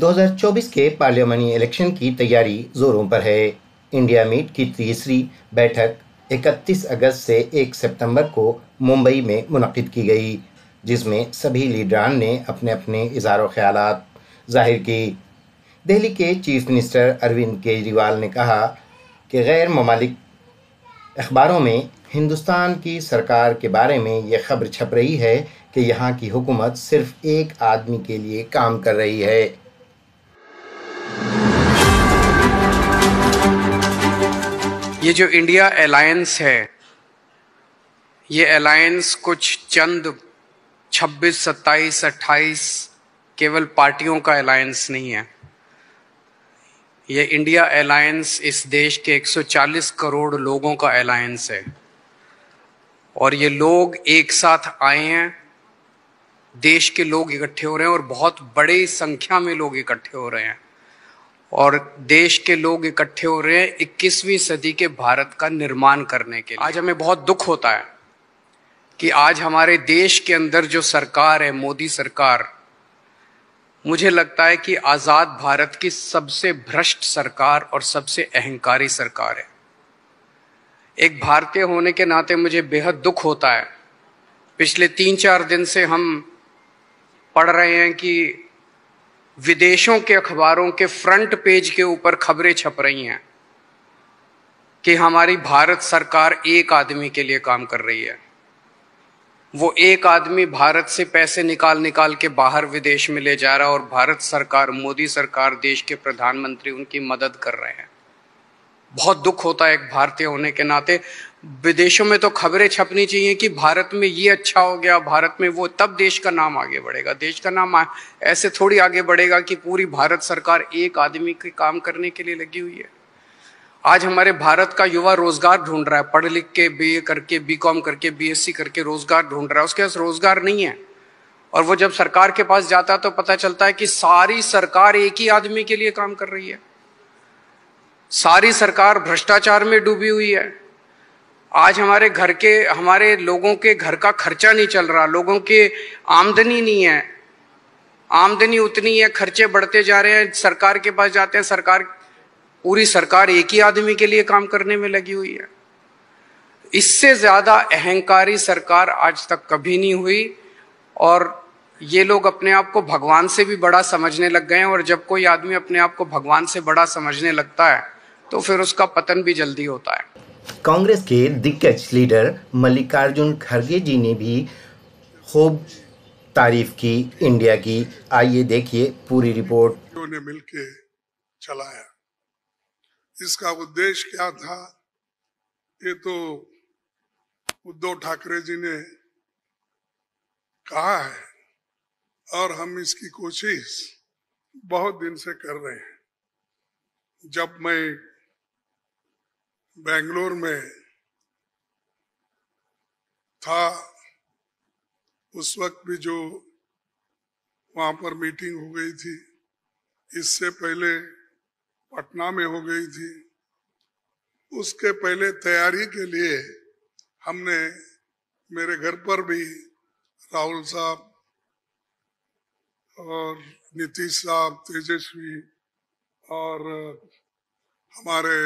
2024 के parliamentary election की तैयारी जोरों पर है इंडिया मीट की तीसरी बैठक 31 अगस्त से 1 सितंबर को मुंबई में मुनद की गई जिसमें सभी लीडरान ने अपने अपने इजहार ख्याल जाहिर की दिल्ली के चीफ मिनिस्टर अरविंद केजरीवाल ने कहा कि गैर ममालिक अखबारों में हिंदुस्तान की सरकार के बारे में ये खबर छप रही है कि यहाँ की हुकूमत सिर्फ एक आदमी के लिए काम कर रही है ये जो इंडिया अलायंस है ये अलायंस कुछ चंद 26, 27, 28 केवल पार्टियों का अलायंस नहीं है ये इंडिया अलायंस इस देश के 140 करोड़ लोगों का अलायंस है और ये लोग एक साथ आए हैं देश के लोग इकट्ठे हो रहे हैं और बहुत बड़ी संख्या में लोग इकट्ठे हो रहे हैं और देश के लोग इकट्ठे हो रहे हैं 21वीं सदी के भारत का निर्माण करने के लिए आज हमें बहुत दुख होता है कि आज हमारे देश के अंदर जो सरकार है मोदी सरकार मुझे लगता है कि आज़ाद भारत की सबसे भ्रष्ट सरकार और सबसे अहंकारी सरकार है एक भारतीय होने के नाते मुझे बेहद दुख होता है पिछले तीन चार दिन से हम पढ़ रहे हैं कि विदेशों के अखबारों के फ्रंट पेज के ऊपर खबरें छप रही हैं कि हमारी भारत सरकार एक आदमी के लिए काम कर रही है वो एक आदमी भारत से पैसे निकाल निकाल के बाहर विदेश में ले जा रहा और भारत सरकार मोदी सरकार देश के प्रधानमंत्री उनकी मदद कर रहे हैं बहुत दुख होता है एक भारतीय होने के नाते विदेशों में तो खबरें छपनी चाहिए कि भारत में ये अच्छा हो गया भारत में वो तब देश का नाम आगे बढ़ेगा देश का नाम ऐसे थोड़ी आगे बढ़ेगा कि पूरी भारत सरकार एक आदमी के काम करने के लिए लगी हुई है आज हमारे भारत का युवा रोजगार ढूंढ रहा है पढ़ लिख के बी करके बी कॉम करके सी करके रोजगार ढूंढ रहा है उसके पास रोजगार नहीं है और वो जब सरकार के पास जाता है तो पता चलता है कि सारी सरकार एक ही आदमी के लिए काम कर रही है सारी सरकार भ्रष्टाचार में डूबी हुई है आज हमारे घर के हमारे लोगों के घर का खर्चा नहीं चल रहा लोगों के आमदनी नहीं है आमदनी उतनी है खर्चे बढ़ते जा रहे हैं सरकार के पास जाते हैं सरकार पूरी सरकार एक ही आदमी के लिए काम करने में लगी हुई है इससे ज़्यादा अहंकारी सरकार आज तक कभी नहीं हुई और ये लोग अपने आप को भगवान से भी बड़ा समझने लग गए हैं और जब कोई आदमी अपने आप को भगवान से बड़ा समझने लगता है तो फिर उसका पतन भी जल्दी होता है कांग्रेस के दिग्गज लीडर मल्लिकार्जुन खड़गे जी ने भी खूब तारीफ की इंडिया की आइए देखिए पूरी रिपोर्ट ने मिलके चलाया इसका उद्देश्य क्या था ये तो उद्धव ठाकरे जी ने कहा है और हम इसकी कोशिश बहुत दिन से कर रहे हैं जब मैं बेंगलोर में था उस वक्त भी जो वहाँ पर मीटिंग हो गई थी इससे पहले पटना में हो गई थी उसके पहले तैयारी के लिए हमने मेरे घर पर भी राहुल साहब और नीतीश साहब तेजस्वी और हमारे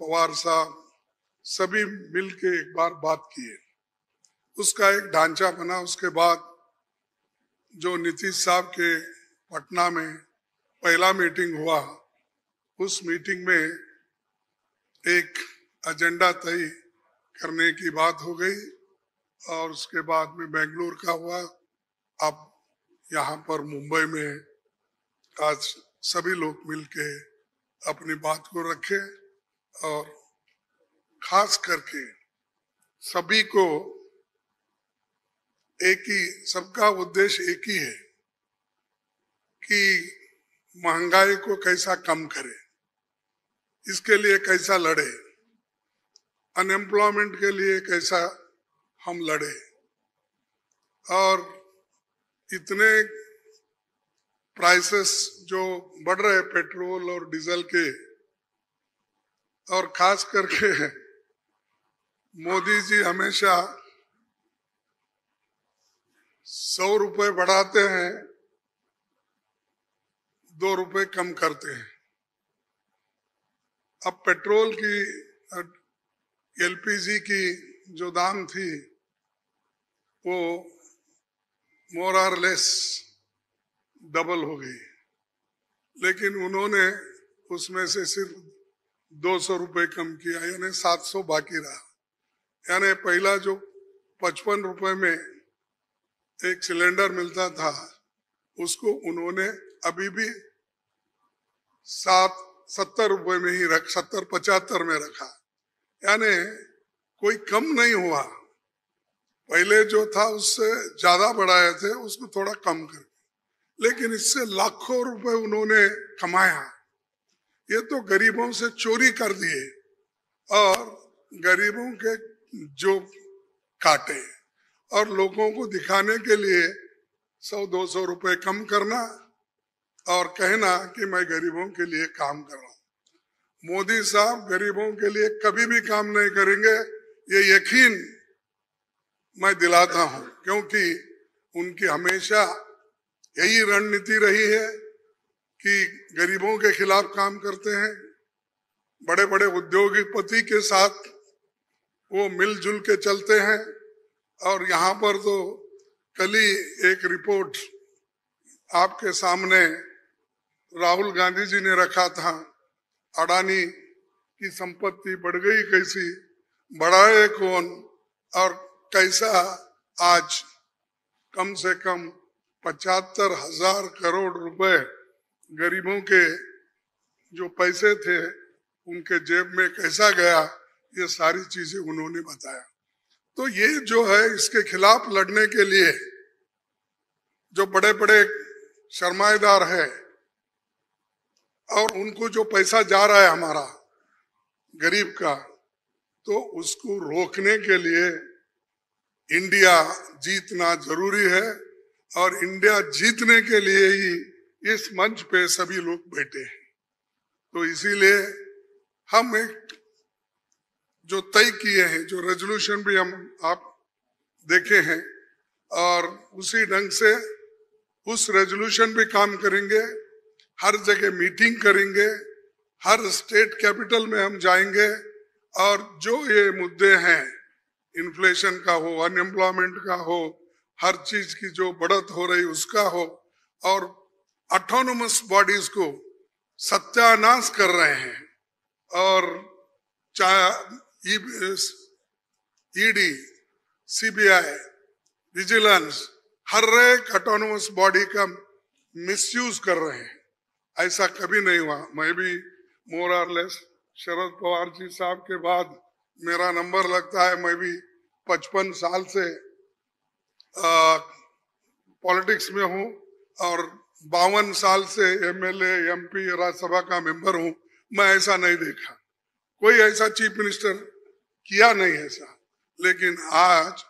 पवार साहब सभी मिल के एक बार बात किए उसका एक ढांचा बना उसके बाद जो नीतीश साहब के पटना में पहला मीटिंग हुआ उस मीटिंग में एक एजेंडा तय करने की बात हो गई और उसके बाद में बेंगलोर का हुआ अब यहाँ पर मुंबई में आज सभी लोग मिलके अपनी बात को रखें और खास करके सभी को एक ही सबका उद्देश्य एक ही है कि महंगाई को कैसा कम करे इसके लिए कैसा लड़े अनएम्प्लॉयमेंट के लिए कैसा हम लड़े और इतने प्राइसेस जो बढ़ रहे पेट्रोल और डीजल के और खास करके मोदी जी हमेशा सौ रुपए बढ़ाते हैं दो रुपए कम करते हैं अब पेट्रोल की एलपीजी की जो दाम थी वो मोर आर लेस डबल हो गई लेकिन उन्होंने उसमें से सिर्फ दो सौ रूपये कम किया यानी सात सौ बाकी रहा यानी पहला जो पचपन रुपये में एक सिलेंडर मिलता था उसको उन्होंने अभी भी सात सत्तर रुपए में ही रख सत्तर पचहत्तर में रखा यानी कोई कम नहीं हुआ पहले जो था उससे ज्यादा बढ़ाए थे उसको थोड़ा कम कर लेकिन इससे लाखों रुपए उन्होंने कमाया ये तो गरीबों से चोरी कर दिए और गरीबों के जो काटे और लोगों को दिखाने के लिए सौ दो सौ रुपये कम करना और कहना कि मैं गरीबों के लिए काम कर रहा हूं मोदी साहब गरीबों के लिए कभी भी काम नहीं करेंगे ये यकीन मैं दिलाता हूं क्योंकि उनकी हमेशा यही रणनीति रही है कि गरीबों के खिलाफ काम करते हैं बड़े बड़े उद्योगपति के साथ वो मिलजुल के चलते हैं और यहाँ पर तो कल ही एक रिपोर्ट आपके सामने राहुल गांधी जी ने रखा था अडानी की संपत्ति बढ़ गई कैसी बढ़ाए कौन और कैसा आज कम से कम पचहत्तर हजार करोड़ रुपए गरीबों के जो पैसे थे उनके जेब में कैसा गया ये सारी चीजें उन्होंने बताया तो ये जो है इसके खिलाफ लड़ने के लिए जो बड़े बड़े सरमाएदार है और उनको जो पैसा जा रहा है हमारा गरीब का तो उसको रोकने के लिए इंडिया जीतना जरूरी है और इंडिया जीतने के लिए ही इस मंच पे सभी लोग बैठे हैं तो इसीलिए हम एक जो तय किए हैं जो रेजोल्यूशन भी हम आप देखे हैं और उसी ढंग से उस रेजोल्यूशन पे काम करेंगे हर जगह मीटिंग करेंगे हर स्टेट कैपिटल में हम जाएंगे और जो ये मुद्दे हैं इन्फ्लेशन का हो अनएम्प्लॉयमेंट का हो हर चीज की जो बढ़त हो रही उसका हो और ऑटोनोमस बॉडीज को सत्यानाश कर रहे हैं और चाहे ईडी सीबीआई विजिलेंस हर एक ऑटोनोमस बॉडी का मिसयूज कर रहे हैं ऐसा कभी नहीं हुआ मैं भी more or less Sharad Pawar ji साहब के बाद मेरा नंबर लगता है मैं भी पचपन साल से पॉलिटिक्स में हूं और बावन साल से एमएलए एमपी राज्यसभा का मेंबर हूं मैं ऐसा नहीं देखा कोई ऐसा चीफ मिनिस्टर किया नहीं ऐसा लेकिन आज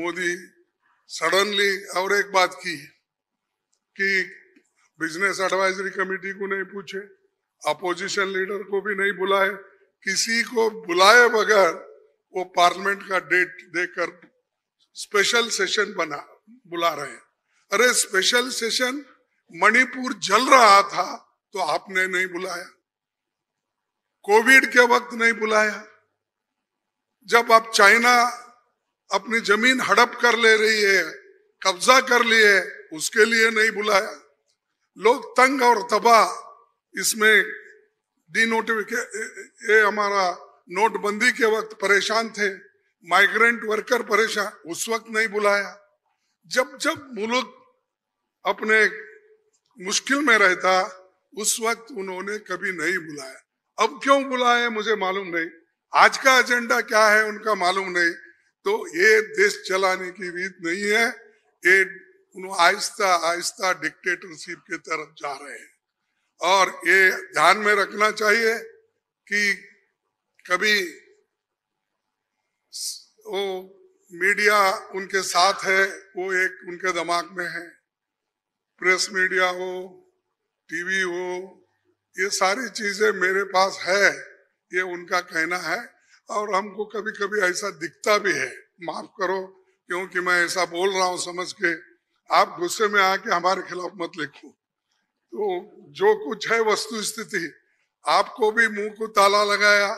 मोदी सडनली और एक बात की कि बिजनेस एडवाइजरी कमेटी को नहीं पूछे अपोजिशन लीडर को भी नहीं बुलाए किसी को बुलाए बगैर वो पार्लियामेंट का डेट देकर स्पेशल सेशन बना बुला रहे हैं अरे स्पेशल सेशन मणिपुर जल रहा था तो आपने नहीं बुलाया कोविड के वक्त नहीं बुलाया जब आप चाइना अपनी जमीन हड़प कर ले रही है कब्जा कर लिए उसके लिए नहीं बुलाया लोग तंग और तबाह इसमें डी ये हमारा नोटबंदी के वक्त परेशान थे माइग्रेंट वर्कर परेशान उस वक्त नहीं बुलाया जब जब मुल्क अपने मुश्किल में रहता उस वक्त उन्होंने कभी नहीं बुलाया अब क्यों बुलाया मुझे मालूम नहीं आज का एजेंडा क्या है उनका मालूम नहीं तो ये देश चलाने की रीत नहीं है ये आहिस्ता आहिस्ता डिक्टेटरशिप के तरफ जा रहे हैं और ये ध्यान में रखना चाहिए कि कभी वो मीडिया उनके साथ है वो एक उनके दिमाग में है प्रेस मीडिया हो टीवी हो ये सारी चीजें मेरे पास है ये उनका कहना है और हमको कभी कभी ऐसा दिखता भी है माफ करो क्योंकि मैं ऐसा बोल रहा हूँ समझ के आप गुस्से में आके हमारे खिलाफ मत लिखो तो जो कुछ है वस्तु स्थिति आपको भी मुंह को ताला लगाया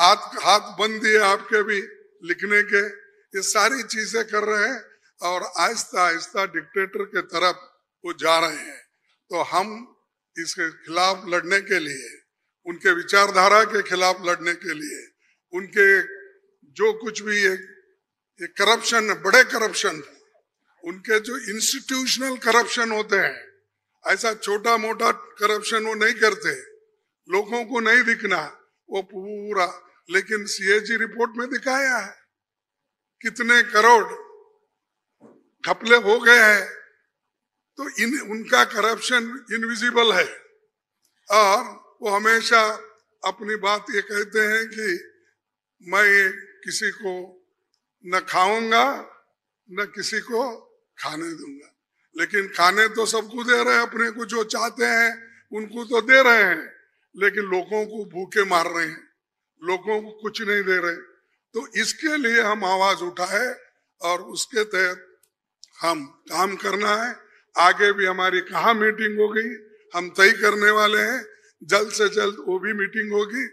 हाथ हाथ बंद दिए आपके भी लिखने के ये सारी चीजें कर रहे हैं और आहिस्ता आहिस्ता डिक्टेटर के तरफ वो जा रहे हैं तो हम इसके खिलाफ लड़ने के लिए उनके विचारधारा के खिलाफ लड़ने के लिए उनके जो कुछ भी एक करप्शन बड़े करप्शन उनके जो इंस्टीट्यूशनल करप्शन होते हैं ऐसा छोटा मोटा करप्शन वो नहीं करते लोगों को नहीं दिखना वो पूरा लेकिन सीएजी रिपोर्ट में दिखाया है कितने करोड़ घपले हो गए हैं तो इन उनका करप्शन इनविजिबल है और वो हमेशा अपनी बात ये कहते हैं कि मैं किसी को न खाऊंगा न किसी को खाने दूंगा लेकिन खाने तो सबको दे रहे हैं अपने को जो चाहते हैं उनको तो दे रहे हैं लेकिन लोगों को भूखे मार रहे हैं लोगों को कुछ नहीं दे रहे तो इसके लिए हम आवाज उठाए और उसके तहत हम काम करना है आगे भी हमारी कहा मीटिंग हो गई हम तय करने वाले हैं जल्द से जल्द वो भी मीटिंग होगी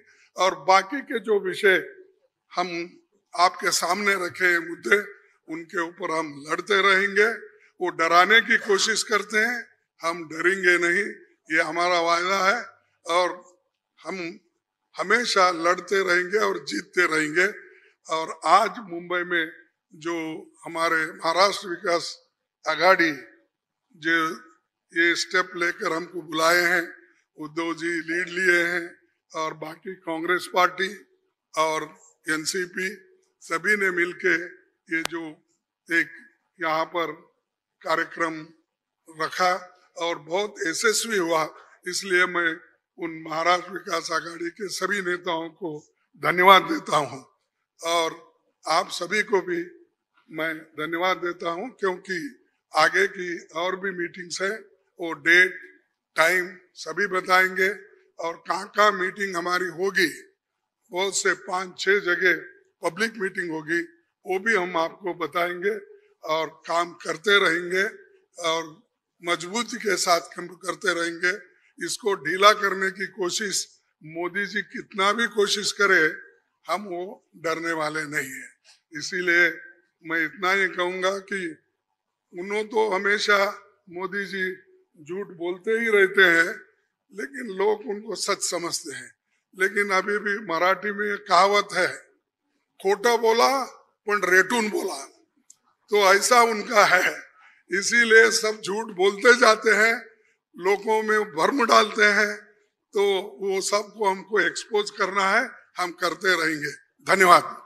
और बाकी के जो विषय हम आपके सामने रखे मुद्दे उनके ऊपर हम लड़ते रहेंगे वो डराने की कोशिश करते हैं हम डरेंगे नहीं ये हमारा वायदा है और हम हमेशा लड़ते रहेंगे और जीतते रहेंगे और आज मुंबई में जो हमारे महाराष्ट्र विकास आघाड़ी जो ये स्टेप लेकर हमको बुलाए हैं उद्धव जी लीड लिए हैं और बाकी कांग्रेस पार्टी और एनसीपी सभी ने मिलके ये जो एक यहाँ पर कार्यक्रम रखा और बहुत यशस्वी हुआ इसलिए मैं उन महाराष्ट्र विकास आघाड़ी के सभी नेताओं को धन्यवाद देता हूँ और आप सभी को भी मैं धन्यवाद देता हूँ क्योंकि आगे की और भी मीटिंग्स हैं वो डेट टाइम सभी बताएंगे और कहाँ कहाँ मीटिंग हमारी होगी बहुत से पाँच छह जगह पब्लिक मीटिंग होगी वो भी हम आपको बताएंगे और काम करते रहेंगे और मजबूती के साथ काम करते रहेंगे इसको ढीला करने की कोशिश मोदी जी कितना भी कोशिश करे हम वो डरने वाले नहीं है इसीलिए मैं इतना ही कहूंगा कि उन्हों तो हमेशा मोदी जी झूठ बोलते ही रहते हैं लेकिन लोग उनको सच समझते हैं लेकिन अभी भी मराठी में कहावत है खोटा बोला पर रेटून बोला तो ऐसा उनका है इसीलिए सब झूठ बोलते जाते हैं लोगों में भर्म डालते हैं तो वो सबको हमको एक्सपोज करना है हम करते रहेंगे धन्यवाद